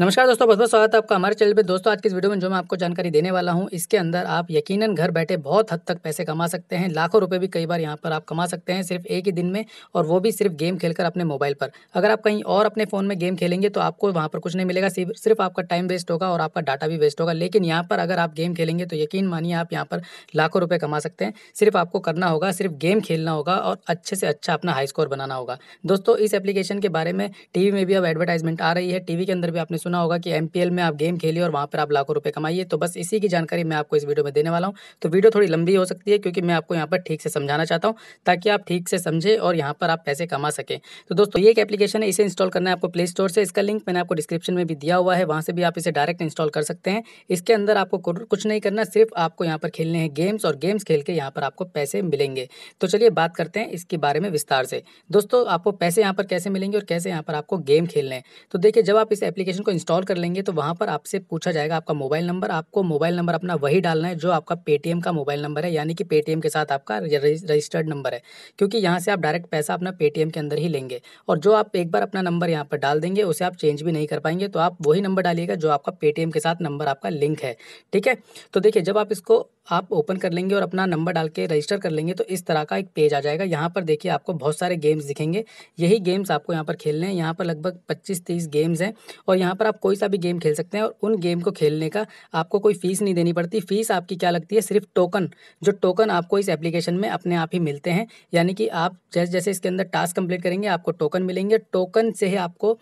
नमस्कार दोस्तों बहुत बहुत स्वागत है आपका हमारे चैनल पे दोस्तों आज की इस वीडियो में जो मैं आपको जानकारी देने वाला हूं इसके अंदर आप यकीनन घर बैठे बहुत हद तक पैसे कमा सकते हैं लाखों रुपए भी कई बार यहां पर आप कमा सकते हैं सिर्फ एक ही दिन में और वो भी सिर्फ गेम खेलकर अपने मोबाइल पर अगर आप कहीं और अपने फ़ोन में गेम खेलेंगे तो आपको वहाँ पर कुछ नहीं मिलेगा सिर्फ आपका टाइम वेस्ट होगा और आपका डाटा भी वेस्ट होगा लेकिन यहाँ पर अगर आप गेम खेलेंगे तो यकीन मानिए आप यहाँ पर लाखों रुपये कमा सकते हैं सिर्फ आपको करना होगा सिर्फ गेम खेलना होगा और अच्छे से अच्छा अपना हाई स्कोर बनाना होगा दोस्तों इस एप्लीकेशन के बारे में टी में भी अब एडवर्टाइजमेंट आ रही है टी के अंदर भी आपने सुना होगा कि एम में आप गेम खेलिए और वहाँ पर आप लाखों रुपये कमाइए तो बस इसी की जानकारी मैं आपको इस वीडियो में देने वाला हूँ तो वीडियो थोड़ी लंबी हो सकती है क्योंकि मैं आपको यहाँ पर ठीक से समझाना चाहता हूँ ताकि आप ठीक से समझे और यहाँ पर आप पैसे कमा सकें तो दोस्तों ये एक एप्लीकेशन है इसे इंस्टॉल करना है आपको प्ले स्टोर से इसका लिंक मैंने आपको डिस्क्रिप्शन में भी दिया हुआ है वहाँ से भी आप इसे डायरेक्ट इंस्टॉल कर सकते हैं इसके अंदर आपको कुछ नहीं करना सिर्फ आपको यहाँ पर खेलने हैं गेम्स और गेम्स खेल के यहाँ पर आपको पैसे मिलेंगे तो चलिए बात करते हैं इसके बारे में विस्तार से दोस्तों आपको पैसे यहाँ पर कैसे मिलेंगे और कैसे यहाँ पर आपको गेम खेलने हैं तो देखिए जब आप इस एप्लीकेशन को इंस्टॉल कर लेंगे तो वहाँ पर आपसे पूछा जाएगा आपका मोबाइल नंबर आपको मोबाइल नंबर अपना वही डालना है जो आपका पेटीएम का मोबाइल नंबर है यानी कि पेटीएम के साथ आपका रजिस्टर्ड नंबर है क्योंकि यहाँ से आप डायरेक्ट पैसा अपना पेटीएम के अंदर ही लेंगे और जो आप एक बार अपना नंबर यहाँ पर डाल देंगे उसे आप चेंज भी नहीं कर पाएंगे तो आप वही नंबर डालिएगा जो आपका पेटीएम के साथ नंबर आपका लिंक है ठीक है तो देखिए जब आप इसको आप ओपन कर लेंगे और अपना नंबर डाल के रजिस्टर कर लेंगे तो इस तरह का एक पेज आ जाएगा यहाँ पर देखिए आपको बहुत सारे गेम्स दिखेंगे यही गेम्स आपको यहाँ पर खेलने हैं यहाँ पर लगभग पच्चीस तीस गेम्स हैं और यहाँ पर आप कोई सा भी गेम खेल सकते हैं और उन गेम को खेलने का आपको कोई फ़ीस नहीं देनी पड़ती फ़ीस आपकी क्या लगती है सिर्फ टोकन जो टोकन आपको इस एप्लीकेशन में अपने आप ही मिलते हैं यानी कि आप जैसे जैसे इसके अंदर टास्क कंप्लीट करेंगे आपको टोकन मिलेंगे टोकन से ही आपको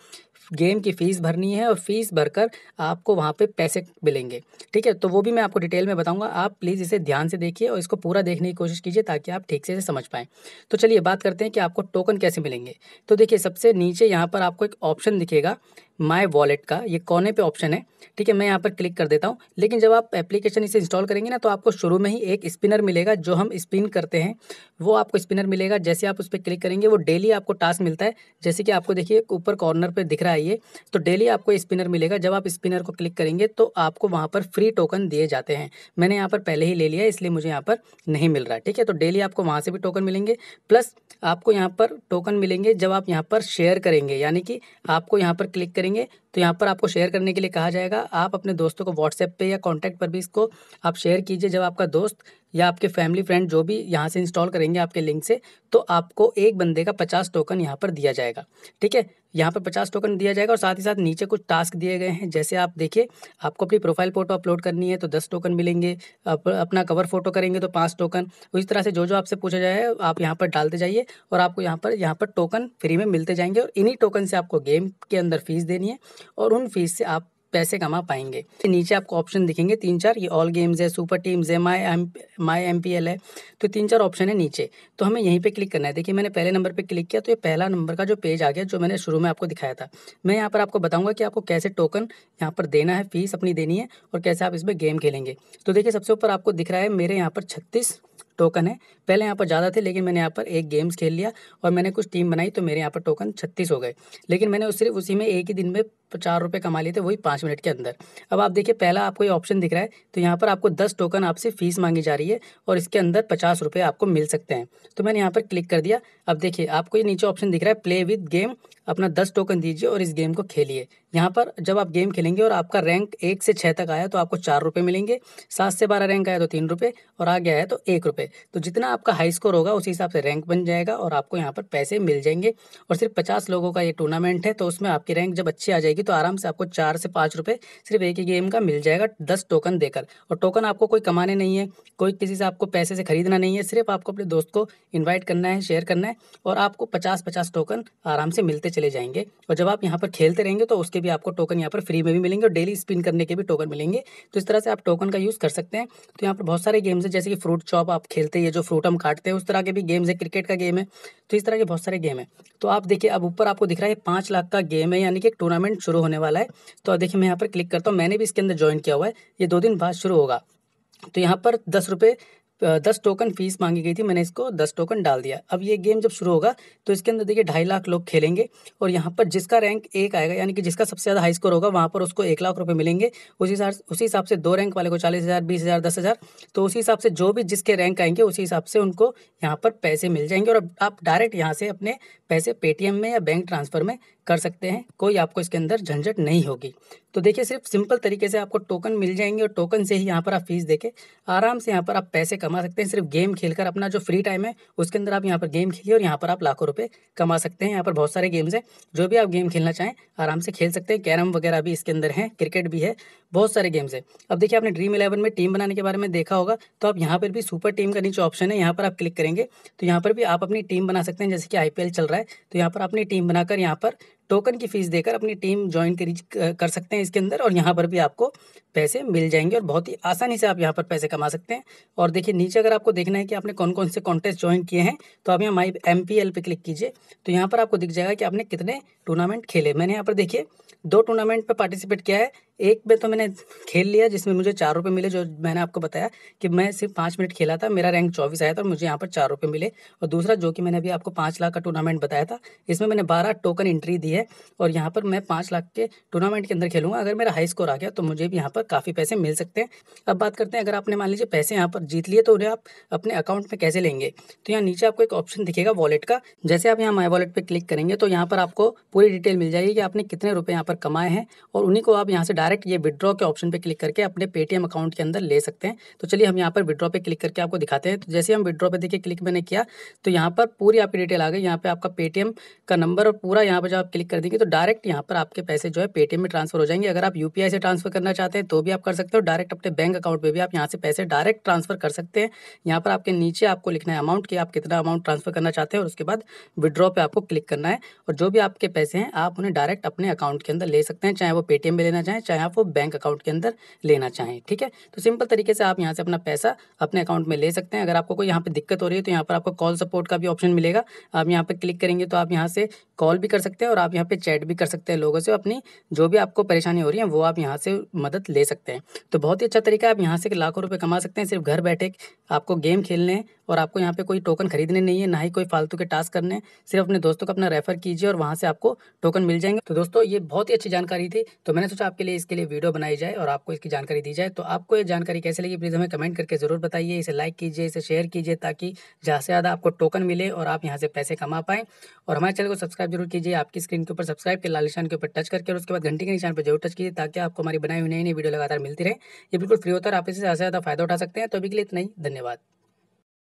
गेम की फ़ीस भरनी है और फीस भरकर आपको वहाँ पे पैसे मिलेंगे ठीक है तो वो भी मैं आपको डिटेल में बताऊँगा आप प्लीज़ इसे ध्यान से देखिए और इसको पूरा देखने की कोशिश कीजिए ताकि आप ठीक से समझ पाएँ तो चलिए बात करते हैं कि आपको टोकन कैसे मिलेंगे तो देखिए सबसे नीचे यहाँ पर आपको एक ऑप्शन दिखेगा माई वॉलेट का ये कोने पे ऑप्शन है ठीक है मैं यहाँ पर क्लिक कर देता हूँ लेकिन जब आप एप्लीकेशन इसे इंस्टॉल करेंगे ना तो आपको शुरू में ही एक स्पिनर मिलेगा जो हम स्पिन करते हैं वो आपको स्पिनर मिलेगा जैसे आप उस पर क्लिक करेंगे वो डेली आपको टास्क मिलता है जैसे कि आपको देखिए ऊपर कॉर्नर पर दिख रहा है ये तो डेली आपको स्पिनर मिलेगा जब आप स्पिनर को क्लिक करेंगे तो आपको वहाँ पर फ्री टोकन दिए जाते हैं मैंने यहाँ पर पहले ही ले लिया इसलिए मुझे यहाँ पर नहीं मिल रहा ठीक है तो डेली आपको वहाँ से भी टोकन मिलेंगे प्लस आपको यहाँ पर टोकन मिलेंगे जब आप यहाँ पर शेयर करेंगे यानी कि आपको यहाँ पर क्लिक करेंगे करेंगे तो यहाँ पर आपको शेयर करने के लिए कहा जाएगा आप अपने दोस्तों को व्हाट्सएप पे या कॉन्टैक्ट पर भी इसको आप शेयर कीजिए जब आपका दोस्त या आपके फैमिली फ्रेंड जो भी यहाँ से इंस्टॉल करेंगे आपके लिंक से तो आपको एक बंदे का पचास टोकन यहाँ पर दिया जाएगा ठीक है यहाँ पर पचास टोकन दिया जाएगा और साथ ही साथ नीचे कुछ टास्क दिए गए हैं जैसे आप देखिए आपको अपनी प्रोफाइल फ़ोटो अपलोड करनी है तो दस टोकन मिलेंगे अप, अपना कवर फ़ोटो करेंगे तो पाँच टोकन तो इस तरह से जो जो आपसे पूछा जाए आप यहाँ पर डालते जाइए और आपको यहाँ पर यहाँ पर टोकन फ्री में मिलते जाएंगे और इन्हीं टोकन से आपको गेम के अंदर फ़ीस देनी है और उन फीस से आप पैसे कमा पाएंगे नीचे आपको ऑप्शन दिखेंगे तीन चार ये ऑल गेम्स है सुपर टीम्स है my M my M P L है तो तीन चार ऑप्शन है नीचे तो हमें यहीं पे क्लिक करना है देखिए मैंने पहले नंबर पे क्लिक किया तो ये पहला नंबर का जो पेज आ गया जो मैंने शुरू में आपको दिखाया था मैं यहाँ पर आपको बताऊँगा कि आपको कैसे टोकन यहाँ पर देना है फीस अपनी देनी है और कैसे आप इसमें गेम खेलेंगे तो देखिए सबसे ऊपर आपको दिख रहा है मेरे यहाँ पर छत्तीस टोकन है पहले यहाँ पर ज़्यादा थे लेकिन मैंने यहाँ पर एक गेम्स खेल लिया और मैंने कुछ टीम बनाई तो मेरे यहाँ पर टोकन छत्तीस हो गए लेकिन मैंने उस सिर्फ उसी में एक ही दिन में चार रुपये कमा लिए थे वही पाँच मिनट के अंदर अब आप देखिए पहला आपको ये ऑप्शन दिख रहा है तो यहाँ पर आपको दस टोकन आपसे फीस मांगी जा रही है और इसके अंदर पचास रुपये आपको मिल सकते हैं तो मैंने यहाँ पर क्लिक कर दिया अब देखिए आपको ये नीचे ऑप्शन दिख रहा है प्ले विद गेम अपना दस टोकन दीजिए और इस गेम को खेलिए यहाँ पर जब आप गेम खेलेंगे और आपका रैंक एक से छः तक आया तो आपको चार रुपये मिलेंगे सात से बारह रैंक आया तो तीन रुपये और आ गया है तो एक रुपये तो जितना आपका हाई स्कोर होगा उसी हिसाब से रैंक बन जाएगा और आपको यहाँ पर पैसे मिल जाएंगे और सिर्फ पचास लोगों का ये टूर्नामेंट है तो उसमें आपकी रैंक जब अच्छी आ जाएगी तो आराम से आपको चार से पाँच रुपये सिर्फ एक ही गेम का मिल जाएगा दस टोकन देकर और टोकन आपको कोई कमाने नहीं है कोई किसी से आपको पैसे से खरीदना नहीं है सिर्फ आपको अपने दोस्त को इन्वाइट करना है शेयर करना है और आपको पचास पचास टोकन आराम से मिलते चले जाएंगे और जब आप यहाँ पर खेलते रहेंगे तो उसके भी आपको टोकन यहाँ पर फ्री में भी मिलेंगे और डेली स्पिन करने के भी टोकन मिलेंगे तो इस तरह से आप टोकन का यूज़ कर सकते हैं तो यहाँ पर बहुत सारे गेम्स हैं जैसे कि फ्रूट चॉप आप खेलते हैं जो फ्रूट हम काटते हैं उस तरह के भी गेम्स है क्रिकेट का गेम है तो इस तरह के बहुत सारे गेम है तो आप देखिए अब ऊपर आपको दिख रहा है पाँच लाख का गेम है यानी कि एक टूर्नामेंट शुरू होने वाला है तो देखिए मैं यहाँ पर क्लिक करता हूँ मैंने भी इसके अंदर ज्वाइन किया हुआ है ये दो दिन बाद शुरू होगा तो यहाँ पर दस रुपये दस टोकन फीस मांगी गई थी मैंने इसको दस टोकन डाल दिया अब ये गेम जब शुरू होगा तो इसके अंदर देखिए ढाई लाख लोग खेलेंगे और यहाँ पर जिसका रैंक एक आएगा यानी कि जिसका सबसे ज़्यादा हाई स्कोर होगा वहाँ पर उसको एक लाख रुपये मिलेंगे उसी हिसाब उसी हिसाब से दो रैंक वाले को चालीस हज़ार बीस हज़ार दस हज़ार तो उसी हिसाब से जो भी जिसके रैंक आएंगे उसी हिसाब से उनको यहाँ पर पैसे मिल जाएंगे और आप डायरेक्ट यहाँ से अपने पैसे पेटीएम में या बैंक ट्रांसफ़र में कर सकते हैं कोई आपको इसके अंदर झंझट नहीं होगी तो देखिए सिर्फ सिंपल तरीके से आपको टोकन मिल जाएंगे और टोकन से ही यहाँ पर आप फीस देके आराम से यहाँ पर आप पैसे कमा कमा सकते हैं सिर्फ गेम खेलकर अपना जो फ्री टाइम है उसके अंदर आप यहाँ पर गेम खेलिए और यहाँ पर आप लाखों रुपये कमा सकते हैं यहाँ पर बहुत सारे गेम्स हैं जो भी आप गेम खेलना चाहें आराम से खेल सकते हैं कैरम वगैरह भी इसके अंदर है क्रिकेट भी है बहुत सारे गेम्स हैं अब देखिए आपने ड्रीम इलेवन में टीम बनाने के बारे में देखा होगा तो आप यहाँ पर भी सुपर टीम का नीचे ऑप्शन है यहाँ पर आप क्लिक करेंगे तो यहाँ पर भी आप अपनी टीम बना सकते हैं जैसे कि आई चल रहा है तो यहाँ पर अपनी टीम बनाकर यहाँ पर टोकन की फ़ीस देकर अपनी टीम ज्वाइन कर, कर सकते हैं इसके अंदर और यहाँ पर भी आपको पैसे मिल जाएंगे और बहुत ही आसानी से आप यहाँ पर पैसे कमा सकते हैं और देखिए नीचे अगर आपको देखना है कि आपने कौन कौन से कॉन्टेस्ट ज्वाइन किए हैं तो आप यहाँ माई एम पी एल पे क्लिक कीजिए तो यहाँ पर आपको दिख जाएगा कि आपने कितने टूर्नामेंट खेले मैंने यहाँ पर देखिए दो टूर्नामेंट पर पार्टिसिपेट किया है एक पे तो मैंने खेल लिया जिसमें मुझे चार रुपये मिले जो मैंने आपको बताया कि मैं सिर्फ पाँच मिनट खेला था मेरा रैंक चौबीस आया था और मुझे यहाँ पर चार रुपये मिले और दूसरा जो कि मैंने अभी आपको पाँच लाख का टूर्नामेंट बताया था इसमें मैंने बारह टोकन एंट्री दी है और यहाँ पर मैं पाँच लाख के टूर्नामेंट के अंदर खेलूंगा अगर मेरा हाई स्कोर आ गया तो मुझे भी यहाँ पर काफ़ी पैसे मिल सकते हैं अब बात करते हैं अगर आपने मान लीजिए पैसे यहाँ पर जीत लिए तो उन्हें आप अपने अकाउंट में कैसे लेंगे तो यहाँ नीचे आपको एक ऑप्शन दिखेगा वॉलेट का जैसे आप यहाँ माई वॉलेट पर क्लिक करेंगे तो यहाँ पर आपको पूरी डिटेल मिल जाएगी कि आपने कितने रुपये यहाँ पर कमाए हैं और उन्हीं को आप यहाँ से डायरेक्ट ये विड्रॉ के ऑप्शन पे क्लिक करके अपने पेटीएम अकाउंट के अंदर ले सकते हैं तो चलिए हम यहाँ पर विड्रॉ पे क्लिक करके आपको दिखाते हैं तो जैसे हम विड्रॉ पे देखिए क्लिक मैंने किया तो यहाँ पर पूरी आपकी डिटेल आ गई यहाँ पर आपका पेटीएम का नंबर और पूरा यहाँ पर जब आप क्लिक कर देंगे तो डायरेक्ट यहाँ पर आपके पैसे जो है पेटीएम में ट्रांसफर हो जाएंगे अगर आप यू से ट्रांसफर करना चाहते हैं तो भी आप कर सकते हो डायरेक्ट अपने बैंक अकाउंट पर भी आप यहाँ से पैसे डायरेक्ट ट्रांसफर कर सकते हैं यहाँ पर आपके नीचे आपको लिखना है अमाउंट कि आप कितना अमाउंट ट्रांसफर करना चाहते हैं और उसके बाद विड्रॉ पर आपको क्लिक करना है और जो भी आपके पैसे हैं आप उन्हें डायरेक्ट अपने अकाउंट के अंदर ले सकते हैं चाहे वो पेटीएम में लेना चाहें चाहे आप वो बैंक अकाउंट के अंदर लेना चाहें ठीक है तो सिंपल तरीके से आप यहाँ से अपना पैसा अपने अकाउंट में ले सकते हैं अगर आपको कोई यहाँ पर दिक्कत हो रही है तो यहाँ पर आपको कॉल सपोर्ट का भी ऑप्शन मिलेगा आप यहाँ पर क्लिक करेंगे तो आप यहाँ से कॉल भी कर सकते हैं और आप यहाँ पर चैट भी कर सकते हैं लोगों से अपनी जो भी आपको परेशानी हो रही है वो आप यहाँ से मदद ले सकते हैं तो बहुत ही अच्छा तरीका आप यहाँ से लाखों रुपये कमा सकते हैं सिर्फ घर बैठे आपको गेम खेलने और आपको यहाँ पे कोई टोकन खरीदने नहीं है ना ही कोई फालतू के टास्क करने सिर्फ अपने दोस्तों को अपना रेफर कीजिए और वहाँ से आपको टोकन मिल जाएंगे तो दोस्तों ये बहुत ही अच्छी जानकारी थी तो मैंने सोचा आपके लिए इसके लिए वीडियो बनाई जाए और आपको इसकी जानकारी दी जाए तो आपको ये जानकारी कैसे लगी प्लीज़ हमें कमेंट करके ज़रूर बताइए इसे लाइक कीजिए इसे शेयर कीजिए ताकि ज़्यादा से ज़्यादा आपको टोकन मिले और आप यहाँ से पैसे कमा पाएँ और हमारे चैनल को सब्सक्राइब जरूर कीजिए आपकी स्क्रीन के ऊपर सब्सक्राइब के लाल निशान के ऊपर टच करके और उसके बाद घंटी के निशान पर जरूर टच कीजिए ताकि आपको हमारी बनाई हुई नई नई वीडियो लगातार मिलती रहे ये बिल्कुल फ्री होता है आप इससे ज़्यादा से ज़्यादा फायदा उठा सकते हैं तो अभी के लिए इतना ही धन्यवाद